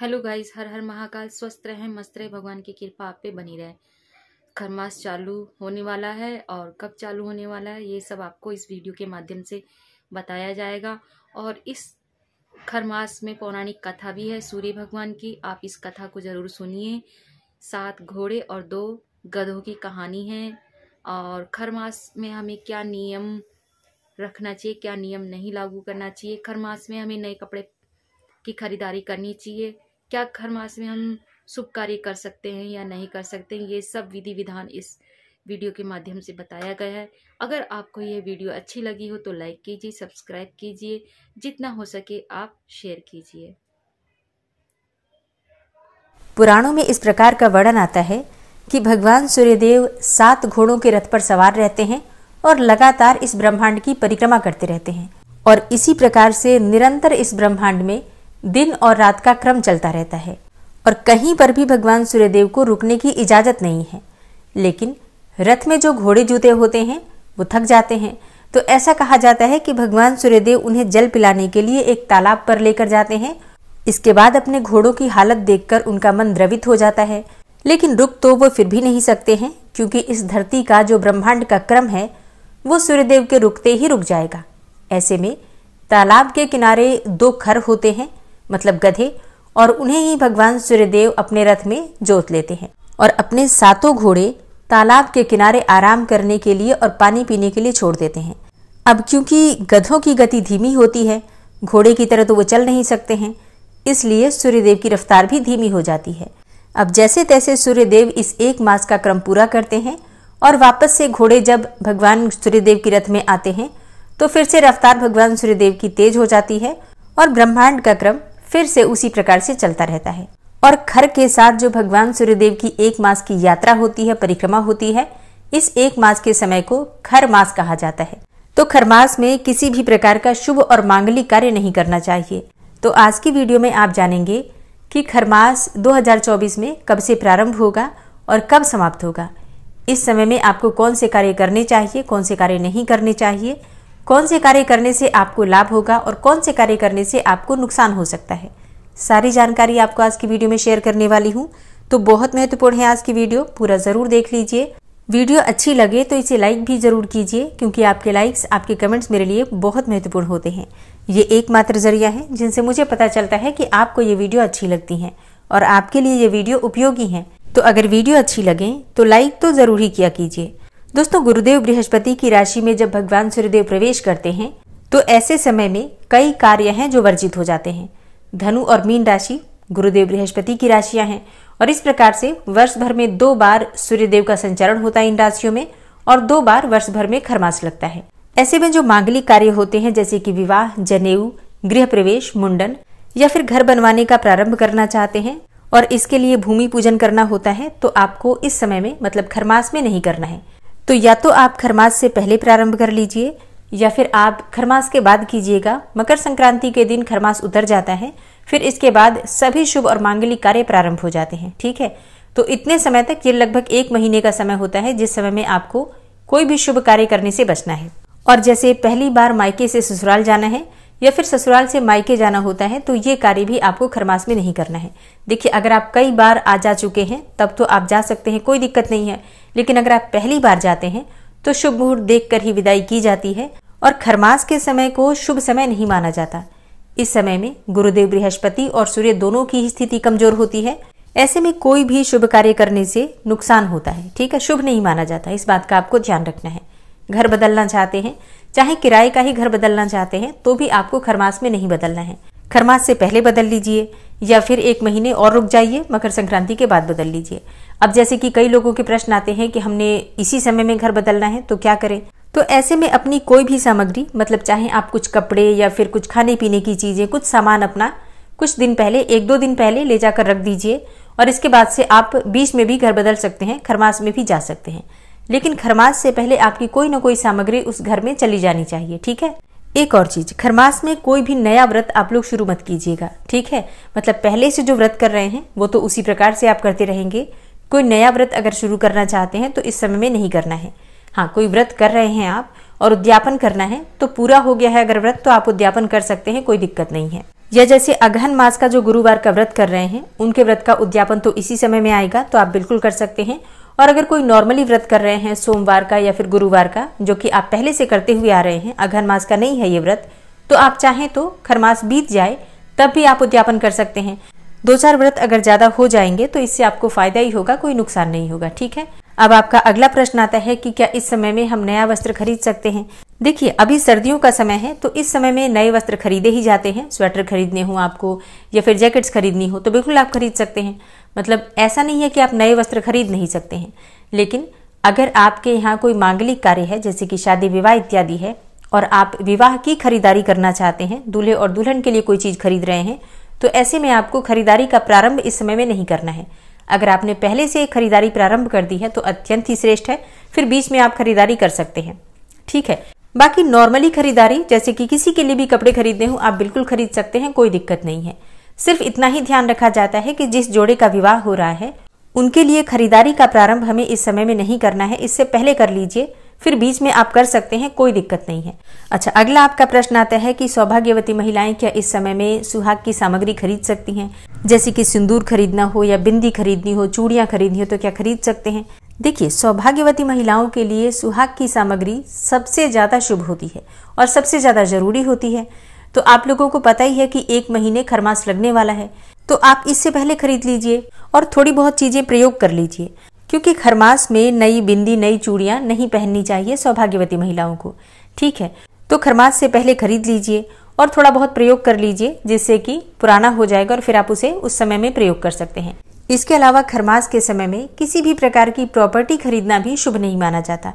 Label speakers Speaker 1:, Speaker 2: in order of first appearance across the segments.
Speaker 1: hello guys हर हर महाकाल स्वस्थ रहे मस्त रहे भगवान की कृपा आप पे बनी रहे खरमास चालू होने वाला है और कब चालू होने वाला है ये सब आपको इस वीडियो के माध्यम से बताया जाएगा और इस खरमास में पौराणिक कथा भी है सूर्य भगवान की आप इस कथा को ज़रूर सुनिए सात घोड़े और दो गधों की कहानी है और खरमास में हमें क्या नियम रखना चाहिए क्या नियम नहीं लागू करना चाहिए खरमास में हमें नए कपड़े की खरीदारी करनी चाहिए क्या खरमास में हम शुभ कार्य कर सकते हैं या नहीं कर सकते हैं ये सब विधि विधान इस वीडियो के माध्यम से बताया गया है अगर आपको यह वीडियो अच्छी लगी हो तो लाइक कीजिए सब्सक्राइब कीजिए जितना हो सके आप शेयर कीजिए
Speaker 2: पुराणों में इस प्रकार का वर्णन आता है कि भगवान सूर्यदेव सात घोड़ों के रथ पर सवार रहते हैं और लगातार इस ब्रह्मांड की परिक्रमा करते रहते हैं और इसी प्रकार से निरंतर इस ब्रह्मांड में दिन और रात का क्रम चलता रहता है और कहीं पर भी भगवान सूर्यदेव को रुकने की इजाज़त नहीं है लेकिन रथ में जो घोड़े जूते होते हैं वो थक जाते हैं तो ऐसा कहा जाता है कि भगवान सूर्यदेव उन्हें जल पिलाने के लिए एक तालाब पर लेकर जाते हैं इसके बाद अपने घोड़ों की हालत देखकर उनका मन द्रवित हो जाता है लेकिन रुक तो वो फिर भी नहीं सकते हैं क्योंकि इस धरती का जो ब्रह्मांड का क्रम है वो सूर्यदेव के रुकते ही रुक जाएगा ऐसे में तालाब के किनारे दो खर होते हैं मतलब गधे और उन्हें ही भगवान सूर्यदेव अपने रथ में जोत लेते हैं और अपने सातों घोड़े तालाब के किनारे आराम करने के लिए और पानी पीने के लिए छोड़ देते हैं अब क्योंकि गधों की गति धीमी होती है घोड़े की तरह तो वो चल नहीं सकते हैं इसलिए सूर्यदेव की रफ्तार भी धीमी हो जाती है अब जैसे तैसे सूर्यदेव इस एक मास का क्रम पूरा करते हैं और वापस से घोड़े जब भगवान सूर्यदेव की रथ में आते हैं तो फिर से रफ्तार भगवान सूर्यदेव की तेज हो जाती है और ब्रह्मांड का क्रम फिर से उसी प्रकार से चलता रहता है और खर के साथ जो भगवान सूर्यदेव की एक मास की यात्रा होती है परिक्रमा होती है इस एक मास के समय को खर मास कहा जाता है तो खर मास में किसी भी प्रकार का शुभ और मांगलिक कार्य नहीं करना चाहिए तो आज की वीडियो में आप जानेंगे कि खरमास 2024 में कब से प्रारंभ होगा और कब समाप्त होगा इस समय में आपको कौन से कार्य करने चाहिए कौन से कार्य नहीं करने चाहिए कौन से कार्य करने से आपको लाभ होगा और कौन से कार्य करने से आपको नुकसान हो सकता है सारी जानकारी आपको आज की वीडियो में शेयर करने वाली हूँ तो बहुत महत्वपूर्ण है आज की वीडियो पूरा ज़रूर देख लीजिए वीडियो अच्छी लगे तो इसे लाइक भी ज़रूर कीजिए क्योंकि आपके लाइक्स आपके कमेंट्स मेरे लिए बहुत महत्वपूर्ण होते हैं ये एकमात्र जरिया है जिनसे मुझे पता चलता है कि आपको ये वीडियो अच्छी लगती हैं और आपके लिए ये वीडियो उपयोगी हैं तो अगर वीडियो अच्छी लगे तो लाइक तो ज़रूर ही किया कीजिए दोस्तों गुरुदेव बृहस्पति की राशि में जब भगवान सूर्यदेव प्रवेश करते हैं तो ऐसे समय में कई कार्य हैं जो वर्जित हो जाते हैं धनु और मीन राशि गुरुदेव बृहस्पति की राशियां हैं और इस प्रकार से वर्ष भर में दो बार सूर्यदेव का संचरण होता है इन राशियों में और दो बार वर्ष भर में खरमास लगता है ऐसे में जो मांगलिक कार्य होते हैं जैसे कि विवाह जनेऊ गृह प्रवेश मुंडन या फिर घर बनवाने का प्रारंभ करना चाहते हैं और इसके लिए भूमि पूजन करना होता है तो आपको इस समय में मतलब खरमास में नहीं करना है तो या तो आप खरमास से पहले प्रारंभ कर लीजिए या फिर आप खरमास के बाद कीजिएगा मकर संक्रांति के दिन खरमास उतर जाता है फिर इसके बाद सभी शुभ और मांगलिक कार्य प्रारंभ हो जाते हैं ठीक है तो इतने समय तक ये लगभग एक महीने का समय होता है जिस समय में आपको कोई भी शुभ कार्य करने से बचना है और जैसे पहली बार मायके से ससुराल जाना है या फिर ससुराल से मायके जाना होता है तो ये कार्य भी आपको खरमास में नहीं करना है देखिए अगर आप कई बार आ जा चुके हैं तब तो आप जा सकते हैं कोई दिक्कत नहीं है लेकिन अगर आप पहली बार जाते हैं तो शुभ मुहूर्त देख ही विदाई की जाती है और खरमास के समय को शुभ समय नहीं माना जाता इस समय में गुरुदेव बृहस्पति और सूर्य दोनों की ही स्थिति कमजोर होती है ऐसे में कोई भी शुभ कार्य करने से नुकसान होता है ठीक है शुभ नहीं माना जाता इस बात का आपको ध्यान रखना है घर बदलना चाहते हैं चाहे किराए का ही घर बदलना चाहते हैं तो भी आपको खरमास में नहीं बदलना है खरमास से पहले बदल लीजिए या फिर एक महीने और रुक जाइए मकर संक्रांति के बाद बदल लीजिए अब जैसे कि कई लोगों के प्रश्न आते हैं कि हमने इसी समय में घर बदलना है तो क्या करें तो ऐसे में अपनी कोई भी सामग्री मतलब चाहे आप कुछ कपड़े या फिर कुछ खाने पीने की चीज़ें कुछ सामान अपना कुछ दिन पहले एक दो दिन पहले ले जाकर रख दीजिए और इसके बाद से आप बीच में भी घर बदल सकते हैं खरमास में भी जा सकते हैं लेकिन खरमास से पहले आपकी कोई ना कोई सामग्री उस घर में चली जानी चाहिए ठीक है एक और चीज खरमास में कोई भी नया व्रत आप लोग शुरू मत कीजिएगा ठीक है मतलब पहले से जो व्रत कर रहे हैं वो तो उसी प्रकार से आप करते रहेंगे कोई नया व्रत अगर शुरू करना चाहते हैं तो इस समय में नहीं करना है हाँ कोई व्रत कर रहे हैं आप और उद्यापन करना है तो पूरा हो गया है अगर व्रत तो आप उद्यापन कर सकते हैं कोई दिक्कत नहीं है या जैसे अगहन मास का जो गुरुवार का व्रत कर रहे हैं उनके व्रत का उद्यापन तो इसी समय में आएगा तो आप बिल्कुल कर सकते हैं और अगर कोई नॉर्मली व्रत कर रहे हैं सोमवार का या फिर गुरुवार का जो कि आप पहले से करते हुए आ रहे हैं अघर मास का नहीं है ये व्रत तो आप चाहें तो खरमास बीत जाए तब भी आप उद्यापन कर सकते हैं दो चार व्रत अगर ज़्यादा हो जाएंगे तो इससे आपको फ़ायदा ही होगा कोई नुकसान नहीं होगा ठीक है अब आपका अगला प्रश्न आता है कि क्या इस समय में हम नया वस्त्र खरीद सकते हैं देखिए अभी सर्दियों का समय है तो इस समय में नए वस्त्र खरीदे ही जाते हैं स्वेटर खरीदने हो आपको या फिर जैकेट्स खरीदनी हो तो बिल्कुल आप खरीद सकते हैं मतलब ऐसा नहीं है कि आप नए वस्त्र खरीद नहीं सकते हैं लेकिन अगर आपके यहाँ कोई मांगलिक कार्य है जैसे कि शादी विवाह इत्यादि है और आप विवाह की खरीदारी करना चाहते हैं दूल्हे और दुल्हन के लिए कोई चीज़ खरीद रहे हैं तो ऐसे में आपको खरीदारी का प्रारंभ इस समय में नहीं करना है अगर आपने पहले से खरीदारी प्रारंभ कर दी है तो अत्यंत ही श्रेष्ठ है फिर बीच में आप खरीदारी कर सकते हैं ठीक है बाकी नॉर्मली खरीदारी जैसे कि किसी के लिए भी कपड़े खरीदने हो आप बिल्कुल खरीद सकते हैं कोई दिक्कत नहीं है सिर्फ इतना ही ध्यान रखा जाता है कि जिस जोड़े का विवाह हो रहा है उनके लिए खरीदारी का प्रारंभ हमें इस समय में नहीं करना है इससे पहले कर लीजिए फिर बीच में आप कर सकते हैं कोई दिक्कत नहीं है अच्छा अगला आपका प्रश्न आता है कि सौभाग्यवती महिलाएं क्या इस समय में सुहाग की सामग्री खरीद सकती हैं जैसे कि सिंदूर खरीदना हो या बिंदी खरीदनी हो चूड़ियां खरीदनी हो तो क्या खरीद सकते हैं देखिए सौभाग्यवती महिलाओं के लिए सुहाग की सामग्री सबसे ज़्यादा शुभ होती है और सबसे ज़्यादा ज़रूरी होती है तो आप लोगों को पता ही है कि एक महीने खरमास लगने वाला है तो आप इससे पहले खरीद लीजिए और थोड़ी बहुत चीज़ें प्रयोग कर लीजिए क्योंकि खरमास में नई बिंदी नई चूड़ियां नहीं पहननी चाहिए सौभाग्यवती महिलाओं को ठीक है तो खरमास से पहले खरीद लीजिए और थोड़ा बहुत प्रयोग कर लीजिए जिससे कि पुराना हो जाएगा और फिर आप उसे उस समय में प्रयोग कर सकते हैं इसके अलावा खरमास के समय में किसी भी प्रकार की प्रॉपर्टी खरीदना भी शुभ नहीं माना जाता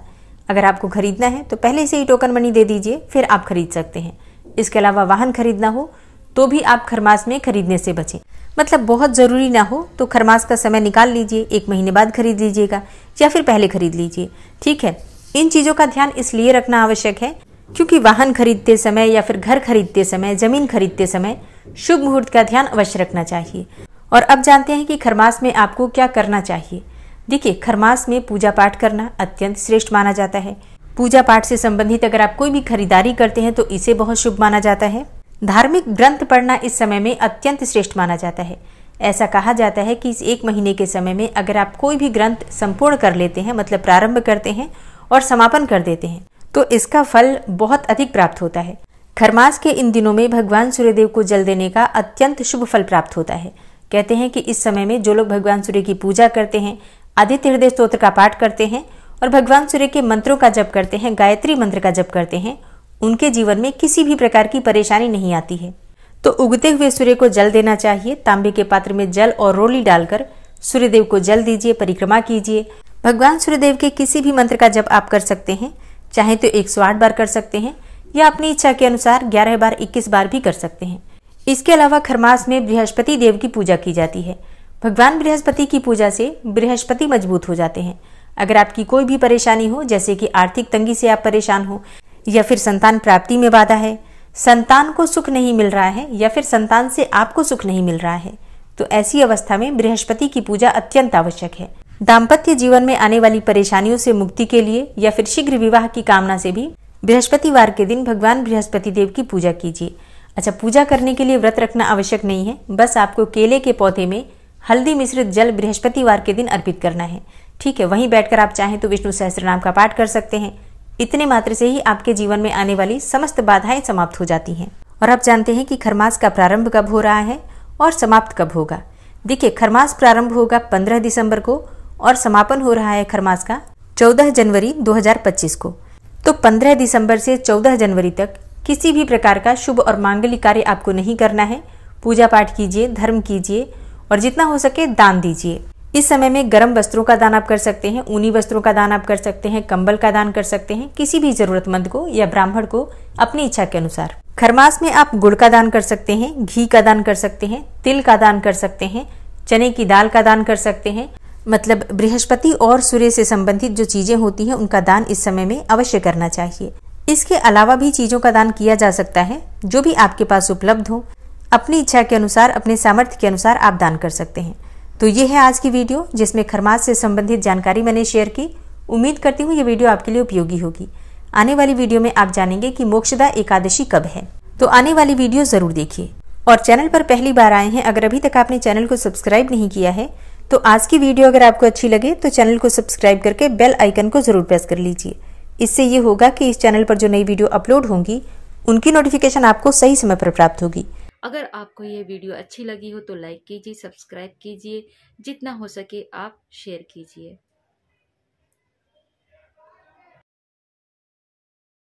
Speaker 2: अगर आपको खरीदना है तो पहले से ही टोकन मनी दे दीजिए फिर आप खरीद सकते हैं इसके अलावा वाहन खरीदना हो तो भी आप खरमास में खरीदने से बचें मतलब बहुत ज़रूरी ना हो तो खरमास का समय निकाल लीजिए एक महीने बाद खरीद लीजिएगा या फिर पहले खरीद लीजिए ठीक है इन चीज़ों का ध्यान इसलिए रखना आवश्यक है क्योंकि वाहन खरीदते समय या फिर घर खरीदते समय जमीन खरीदते समय शुभ मुहूर्त का ध्यान अवश्य रखना चाहिए और अब जानते हैं कि खरमास में आपको क्या करना चाहिए देखिए खरमास में पूजा पाठ करना अत्यंत श्रेष्ठ माना जाता है पूजा पाठ से संबंधित अगर आप कोई भी खरीदारी करते हैं तो इसे बहुत शुभ माना जाता है धार्मिक ग्रंथ पढ़ना इस समय में अत्यंत श्रेष्ठ माना जाता है ऐसा कहा जाता है कि इस एक महीने के समय में अगर आप कोई भी ग्रंथ संपूर्ण कर लेते हैं मतलब प्रारंभ करते हैं और समापन कर देते हैं तो इसका फल बहुत अधिक प्राप्त होता है खरमास के इन दिनों में भगवान सूर्यदेव को जल देने का अत्यंत शुभ फल प्राप्त होता है कहते हैं कि इस समय में जो लोग भगवान सूर्य की पूजा करते हैं आदित्य हृदय स्त्रोत्र का पाठ करते हैं और भगवान सूर्य के मंत्रों का जप करते हैं गायत्री मंत्र का जप करते हैं उनके जीवन में किसी भी प्रकार की परेशानी नहीं आती है तो उगते हुए सूर्य को जल देना चाहिए तांबे के पात्र में जल और रोली डालकर सूर्यदेव को जल दीजिए परिक्रमा कीजिए भगवान सूर्यदेव के किसी भी मंत्र का जब आप कर सकते हैं चाहे तो एक सौ आठ बार कर सकते हैं या अपनी इच्छा के अनुसार ग्यारह बार इक्कीस बार भी कर सकते हैं इसके अलावा खरमास में बृहस्पति देव की पूजा की जाती है भगवान बृहस्पति की पूजा से बृहस्पति मजबूत हो जाते हैं अगर आपकी कोई भी परेशानी हो जैसे कि आर्थिक तंगी से आप परेशान हो या फिर संतान प्राप्ति में बाधा है संतान को सुख नहीं मिल रहा है या फिर संतान से आपको सुख नहीं मिल रहा है तो ऐसी अवस्था में बृहस्पति की पूजा अत्यंत आवश्यक है दाम्पत्य जीवन में आने वाली परेशानियों से मुक्ति के लिए या फिर शीघ्र विवाह की कामना से भी बृहस्पतिवार के दिन भगवान बृहस्पति देव की पूजा कीजिए अच्छा पूजा करने के लिए व्रत रखना आवश्यक नहीं है बस आपको केले के पौधे में हल्दी मिश्रित जल बृहस्पतिवार के दिन अर्पित करना है ठीक है वहीं बैठकर आप चाहें तो विष्णु सहस्त्र का पाठ कर सकते हैं इतने मात्र से ही आपके जीवन में आने वाली समस्त बाधाएं समाप्त हो जाती हैं और आप जानते हैं कि खरमास का प्रारंभ कब हो रहा है और समाप्त कब होगा देखिए खरमास प्रारंभ होगा 15 दिसंबर को और समापन हो रहा है खरमास का 14 जनवरी 2025 को तो 15 दिसंबर से 14 जनवरी तक किसी भी प्रकार का शुभ और मांगलिक कार्य आपको नहीं करना है पूजा पाठ कीजिए धर्म कीजिए और जितना हो सके दान दीजिए इस समय में गर्म वस्त्रों का दान आप कर सकते हैं ऊनी वस्त्रों का दान आप कर सकते हैं कंबल का दान कर सकते हैं किसी भी जरूरतमंद को या ब्राह्मण को अपनी इच्छा के अनुसार खरमास में आप गुड़ का दान कर सकते हैं घी का दान कर सकते हैं तिल का दान कर सकते हैं चने की दाल का दान कर सकते हैं मतलब बृहस्पति और सूर्य से संबंधित जो चीजें होती हैं उनका दान इस समय में अवश्य करना चाहिए इसके अलावा भी चीजों का दान किया जा सकता है जो भी आपके पास उपलब्ध हो अपनी इच्छा के अनुसार अपने सामर्थ्य के अनुसार आप दान कर सकते हैं तो ये है आज की वीडियो जिसमें खरमास से संबंधित जानकारी मैंने शेयर की उम्मीद करती हूँ ये वीडियो आपके लिए उपयोगी होगी आने वाली वीडियो में आप जानेंगे कि मोक्षदा एकादशी कब है तो आने वाली वीडियो ज़रूर देखिए और चैनल पर पहली बार आए हैं अगर अभी तक आपने चैनल को सब्सक्राइब नहीं किया है तो आज की वीडियो अगर आपको अच्छी लगे तो चैनल को सब्सक्राइब करके बेल आइकन को ज़रूर प्रेस कर लीजिए इससे ये होगा कि इस चैनल पर जो नई वीडियो अपलोड होंगी उनकी नोटिफिकेशन आपको सही समय पर प्राप्त होगी
Speaker 1: अगर आपको यह वीडियो अच्छी लगी हो तो लाइक कीजिए सब्सक्राइब कीजिए जितना हो सके आप शेयर कीजिए